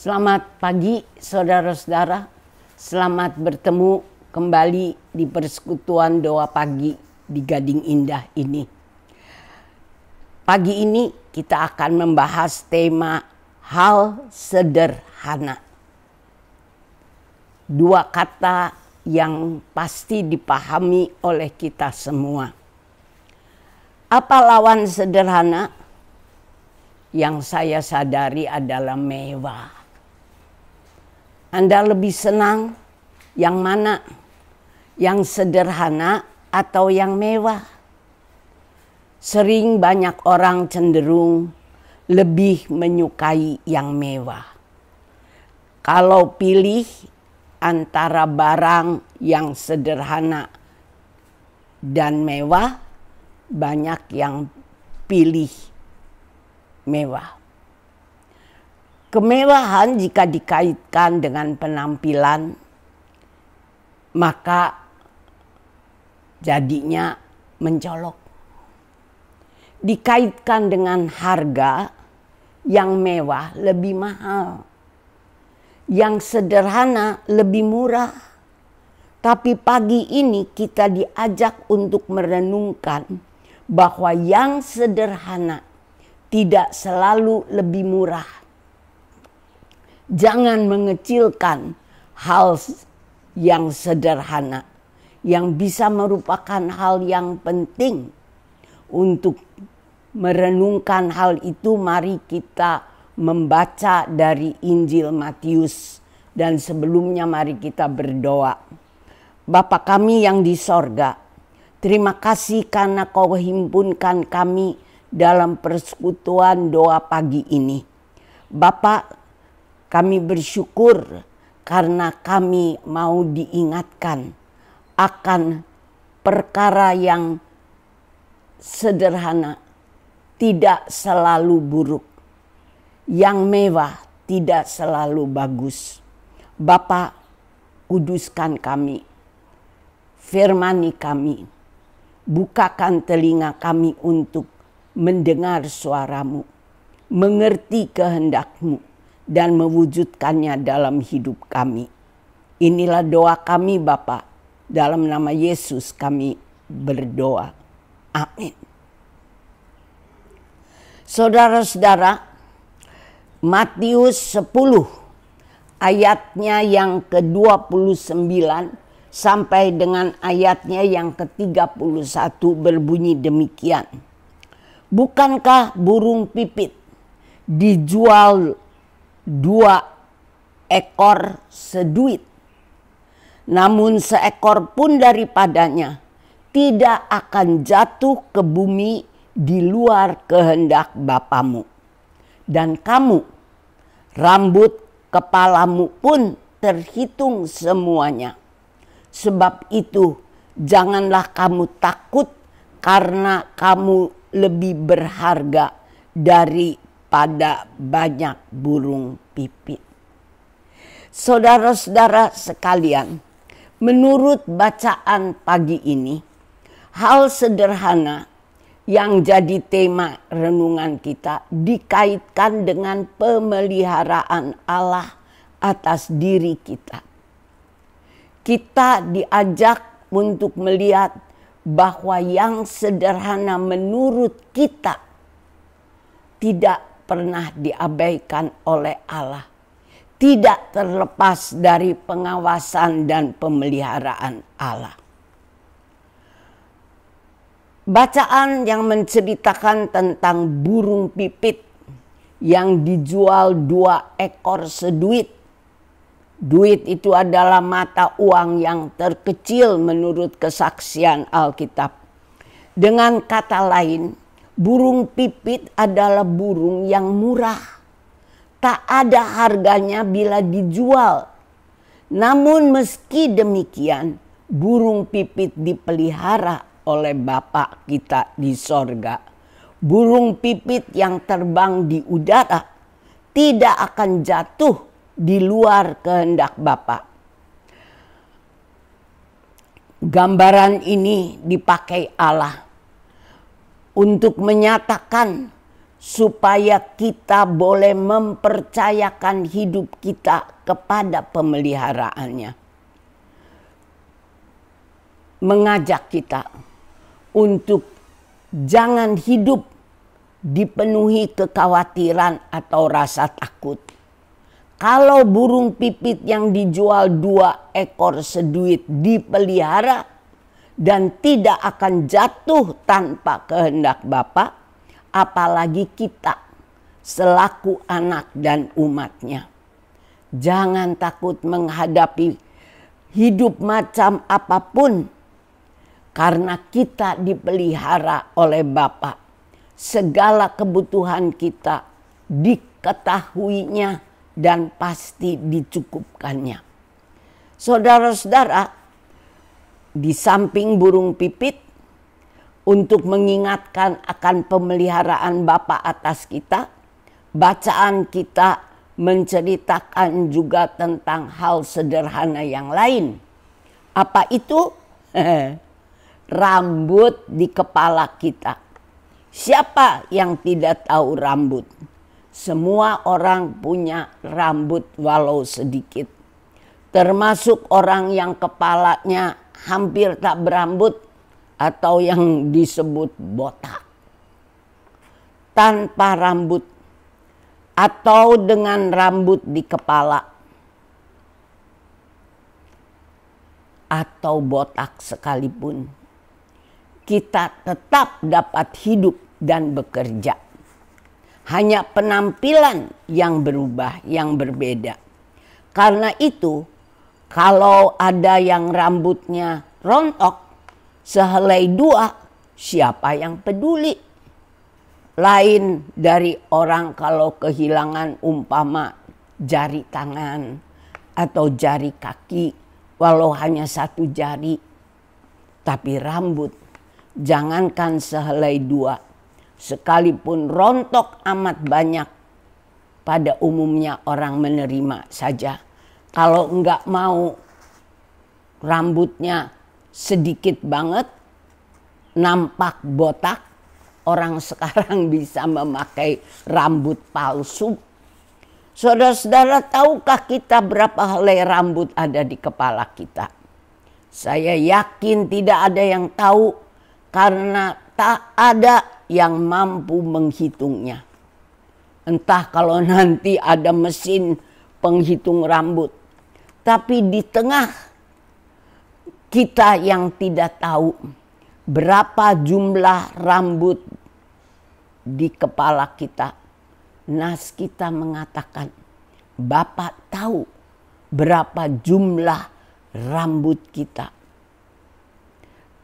Selamat pagi saudara-saudara. Selamat bertemu kembali di persekutuan doa pagi di Gading Indah ini. Pagi ini kita akan membahas tema hal sederhana. Dua kata yang pasti dipahami oleh kita semua. Apa lawan sederhana? Yang saya sadari adalah mewah anda lebih senang yang mana? Yang sederhana atau yang mewah? Sering banyak orang cenderung lebih menyukai yang mewah. Kalau pilih antara barang yang sederhana dan mewah, banyak yang pilih mewah. Kemewahan jika dikaitkan dengan penampilan maka jadinya mencolok. Dikaitkan dengan harga yang mewah lebih mahal. Yang sederhana lebih murah. Tapi pagi ini kita diajak untuk merenungkan bahwa yang sederhana tidak selalu lebih murah Jangan mengecilkan hal yang sederhana yang bisa merupakan hal yang penting untuk merenungkan hal itu mari kita membaca dari Injil Matius dan sebelumnya mari kita berdoa. Bapa kami yang di sorga, terima kasih karena kau himpunkan kami dalam persekutuan doa pagi ini. Bapak kami bersyukur karena kami mau diingatkan akan perkara yang sederhana, tidak selalu buruk, yang mewah, tidak selalu bagus. Bapak, kuduskan kami, firmani kami, bukakan telinga kami untuk mendengar suaramu, mengerti kehendakmu dan mewujudkannya dalam hidup kami. Inilah doa kami Bapa. Dalam nama Yesus kami berdoa. Amin. Saudara-saudara, Matius 10 ayatnya yang ke-29 sampai dengan ayatnya yang ke-31 berbunyi demikian. Bukankah burung pipit dijual dua ekor seduit. Namun seekor pun daripadanya tidak akan jatuh ke bumi di luar kehendak Bapamu. Dan kamu, rambut kepalamu pun terhitung semuanya. Sebab itu janganlah kamu takut karena kamu lebih berharga dari pada banyak burung pipit. Saudara-saudara sekalian, menurut bacaan pagi ini, hal sederhana yang jadi tema renungan kita dikaitkan dengan pemeliharaan Allah atas diri kita. Kita diajak untuk melihat bahwa yang sederhana menurut kita tidak pernah diabaikan oleh Allah, tidak terlepas dari pengawasan dan pemeliharaan Allah. Bacaan yang menceritakan tentang burung pipit yang dijual dua ekor seduit. Duit itu adalah mata uang yang terkecil menurut kesaksian Alkitab. Dengan kata lain, Burung pipit adalah burung yang murah. Tak ada harganya bila dijual. Namun meski demikian, burung pipit dipelihara oleh Bapak kita di sorga. Burung pipit yang terbang di udara tidak akan jatuh di luar kehendak Bapak. Gambaran ini dipakai Allah untuk menyatakan supaya kita boleh mempercayakan hidup kita kepada pemeliharaannya. Mengajak kita untuk jangan hidup dipenuhi kekhawatiran atau rasa takut. Kalau burung pipit yang dijual dua ekor seduit dipelihara, dan tidak akan jatuh tanpa kehendak Bapa, apalagi kita selaku anak dan umatnya. Jangan takut menghadapi hidup macam apapun karena kita dipelihara oleh Bapa. Segala kebutuhan kita diketahuinya dan pasti dicukupkannya. Saudara-saudara, di samping burung pipit untuk mengingatkan akan pemeliharaan Bapa atas kita, bacaan kita menceritakan juga tentang hal sederhana yang lain. Apa itu? rambut di kepala kita. Siapa yang tidak tahu rambut? Semua orang punya rambut walau sedikit. Termasuk orang yang kepalanya hampir tak berambut atau yang disebut botak. Tanpa rambut atau dengan rambut di kepala atau botak sekalipun kita tetap dapat hidup dan bekerja. Hanya penampilan yang berubah, yang berbeda. Karena itu, kalau ada yang rambutnya rontok, sehelai dua, siapa yang peduli? Lain dari orang kalau kehilangan umpama jari tangan atau jari kaki, walau hanya satu jari, tapi rambut, jangankan sehelai dua, sekalipun rontok amat banyak, pada umumnya orang menerima saja kalau nggak mau rambutnya sedikit banget, nampak botak, orang sekarang bisa memakai rambut palsu. Saudara-saudara, tahukah kita berapa helai rambut ada di kepala kita? Saya yakin tidak ada yang tahu karena tak ada yang mampu menghitungnya. Entah kalau nanti ada mesin penghitung rambut, tapi di tengah kita yang tidak tahu berapa jumlah rambut di kepala kita, nas kita mengatakan, Bapak tahu berapa jumlah rambut kita.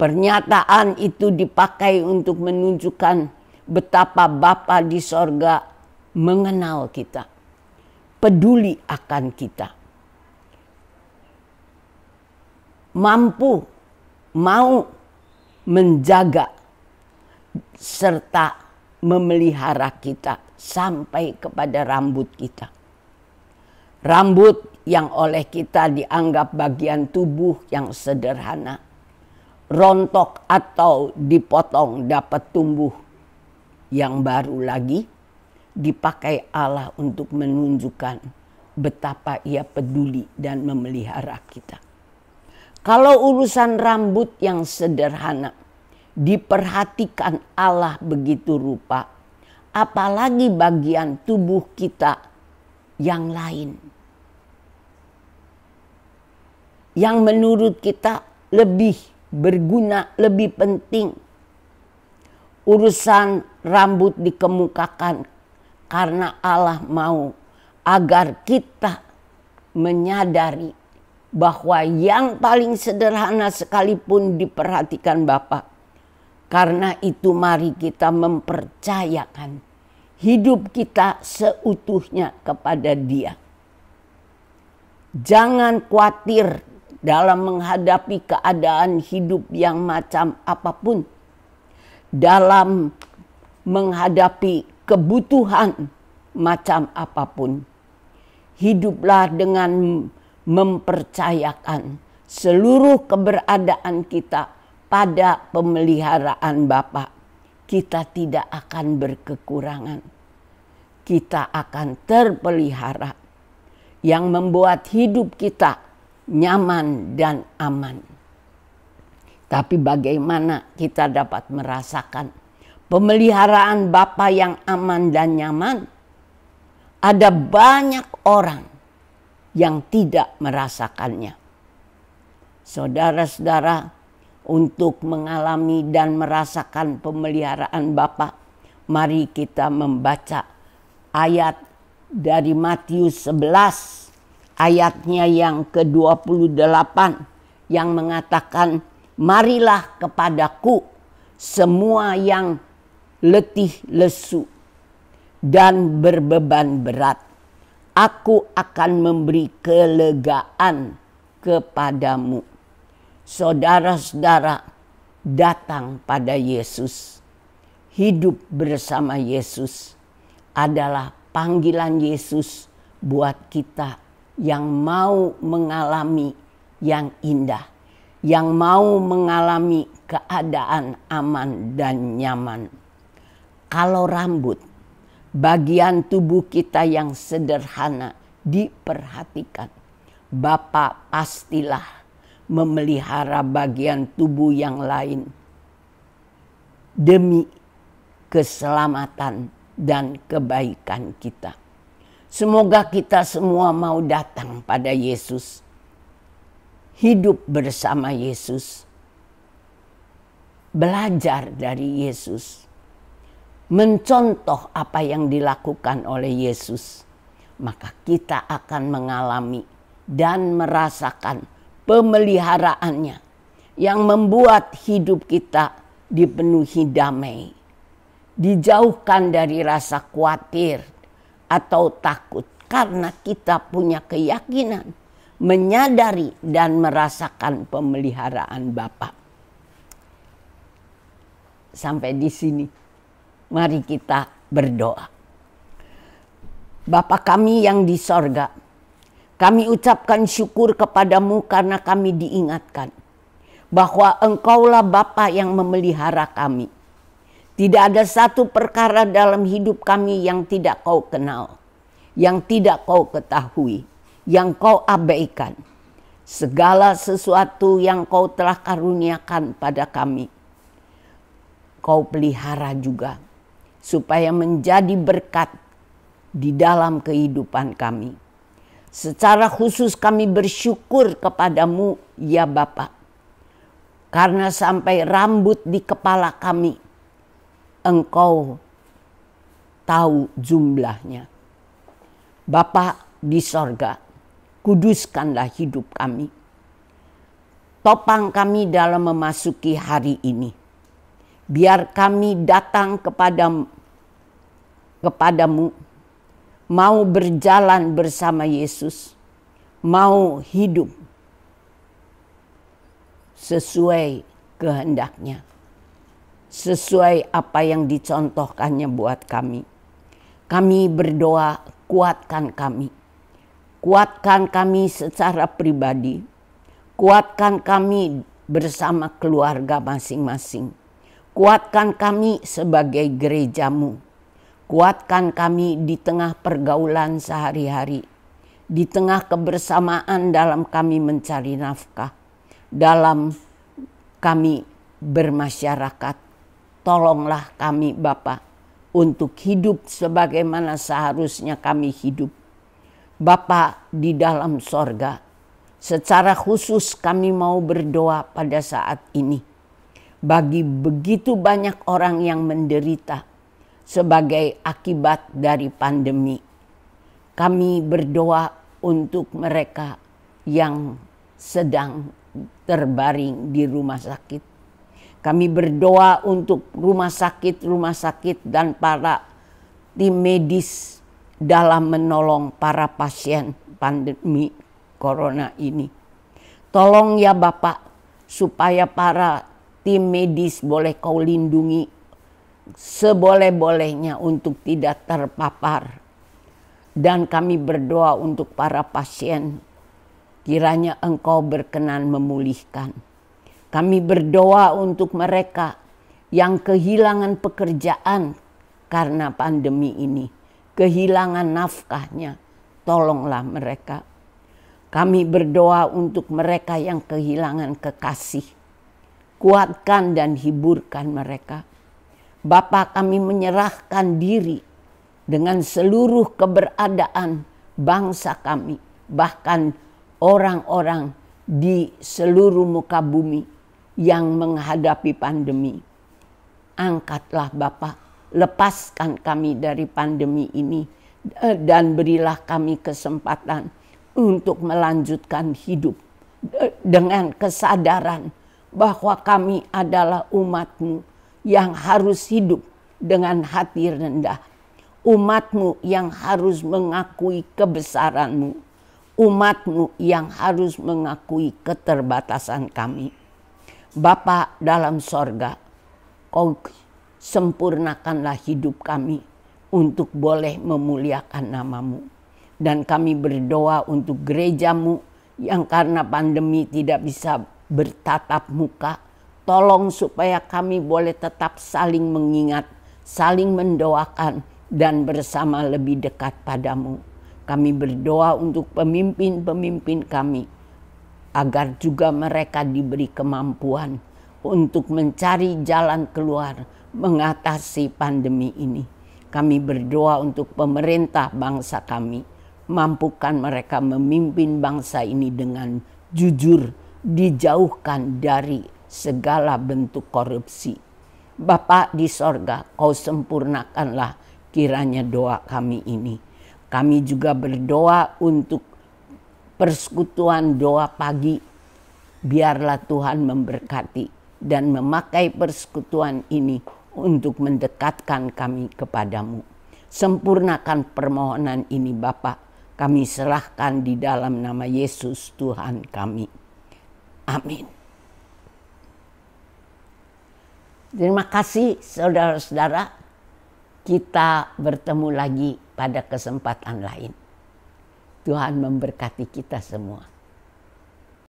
Pernyataan itu dipakai untuk menunjukkan betapa Bapa di sorga mengenal kita, peduli akan kita. mampu mau menjaga serta memelihara kita sampai kepada rambut kita. Rambut yang oleh kita dianggap bagian tubuh yang sederhana, rontok atau dipotong dapat tumbuh yang baru lagi dipakai Allah untuk menunjukkan betapa ia peduli dan memelihara kita. Kalau urusan rambut yang sederhana diperhatikan Allah begitu rupa, apalagi bagian tubuh kita yang lain. Yang menurut kita lebih berguna, lebih penting. Urusan rambut dikemukakan karena Allah mau agar kita menyadari bahwa yang paling sederhana sekalipun diperhatikan Bapak. Karena itu mari kita mempercayakan hidup kita seutuhnya kepada Dia. Jangan khawatir dalam menghadapi keadaan hidup yang macam apapun. Dalam menghadapi kebutuhan macam apapun. Hiduplah dengan mempercayakan seluruh keberadaan kita pada pemeliharaan Bapa. Kita tidak akan berkekurangan. Kita akan terpelihara yang membuat hidup kita nyaman dan aman. Tapi bagaimana kita dapat merasakan pemeliharaan Bapa yang aman dan nyaman? Ada banyak orang yang tidak merasakannya. Saudara-saudara, untuk mengalami dan merasakan pemeliharaan Bapa, mari kita membaca ayat dari Matius 11 ayatnya yang ke-28 yang mengatakan marilah kepadaku semua yang letih lesu dan berbeban berat aku akan memberi kelegaan kepadamu. Saudara-saudara datang pada Yesus. Hidup bersama Yesus adalah panggilan Yesus buat kita yang mau mengalami yang indah, yang mau mengalami keadaan aman dan nyaman. Kalau rambut bagian tubuh kita yang sederhana diperhatikan. Bapak pastilah memelihara bagian tubuh yang lain demi keselamatan dan kebaikan kita. Semoga kita semua mau datang pada Yesus, hidup bersama Yesus, belajar dari Yesus mencontoh apa yang dilakukan oleh Yesus, maka kita akan mengalami dan merasakan pemeliharaannya yang membuat hidup kita dipenuhi damai, dijauhkan dari rasa khawatir atau takut karena kita punya keyakinan, menyadari dan merasakan pemeliharaan Bapa. Sampai di sini mari kita berdoa. Bapa kami yang di sorga, kami ucapkan syukur kepadamu karena kami diingatkan bahwa engkaulah Bapa yang memelihara kami. Tidak ada satu perkara dalam hidup kami yang tidak kau kenal, yang tidak kau ketahui, yang kau abaikan. Segala sesuatu yang kau telah karuniakan pada kami, kau pelihara juga supaya menjadi berkat di dalam kehidupan kami. Secara khusus kami bersyukur kepadamu ya Bapa. Karena sampai rambut di kepala kami engkau tahu jumlahnya. Bapa di sorga, kuduskanlah hidup kami. Topang kami dalam memasuki hari ini biar kami datang kepada kepadamu mau berjalan bersama Yesus mau hidup sesuai kehendaknya sesuai apa yang dicontohkannya buat kami kami berdoa kuatkan kami kuatkan kami secara pribadi kuatkan kami bersama keluarga masing-masing Kuatkan kami sebagai gerejamu. Kuatkan kami di tengah pergaulan sehari-hari. Di tengah kebersamaan dalam kami mencari nafkah. Dalam kami bermasyarakat. Tolonglah kami Bapak untuk hidup sebagaimana seharusnya kami hidup. Bapak di dalam sorga, secara khusus kami mau berdoa pada saat ini bagi begitu banyak orang yang menderita sebagai akibat dari pandemi. Kami berdoa untuk mereka yang sedang terbaring di rumah sakit. Kami berdoa untuk rumah sakit-rumah sakit dan para tim medis dalam menolong para pasien pandemi corona ini. Tolong ya Bapak supaya para tim medis boleh kau lindungi seboleh-bolehnya untuk tidak terpapar. Dan kami berdoa untuk para pasien, kiranya engkau berkenan memulihkan. Kami berdoa untuk mereka yang kehilangan pekerjaan karena pandemi ini, kehilangan nafkahnya, tolonglah mereka. Kami berdoa untuk mereka yang kehilangan kekasih kuatkan dan hiburkan mereka. Bapa kami menyerahkan diri dengan seluruh keberadaan bangsa kami, bahkan orang-orang di seluruh muka bumi yang menghadapi pandemi. Angkatlah Bapa, lepaskan kami dari pandemi ini eh, dan berilah kami kesempatan untuk melanjutkan hidup eh, dengan kesadaran bahwa kami adalah umatmu yang harus hidup dengan hati rendah. Umatmu yang harus mengakui kebesaranmu. Umatmu yang harus mengakui keterbatasan kami. Bapa dalam sorga, kau sempurnakanlah hidup kami untuk boleh memuliakan namamu. Dan kami berdoa untuk gerejamu yang karena pandemi tidak bisa bertatap muka, tolong supaya kami boleh tetap saling mengingat, saling mendoakan, dan bersama lebih dekat padamu. Kami berdoa untuk pemimpin-pemimpin kami, agar juga mereka diberi kemampuan untuk mencari jalan keluar mengatasi pandemi ini. Kami berdoa untuk pemerintah bangsa kami, mampukan mereka memimpin bangsa ini dengan jujur dijauhkan dari segala bentuk korupsi. Bapa di sorga, kau sempurnakanlah kiranya doa kami ini. Kami juga berdoa untuk persekutuan doa pagi. Biarlah Tuhan memberkati dan memakai persekutuan ini untuk mendekatkan kami kepadamu. Sempurnakan permohonan ini Bapa. Kami serahkan di dalam nama Yesus Tuhan kami. Amin. Terima kasih saudara-saudara. Kita bertemu lagi pada kesempatan lain. Tuhan memberkati kita semua.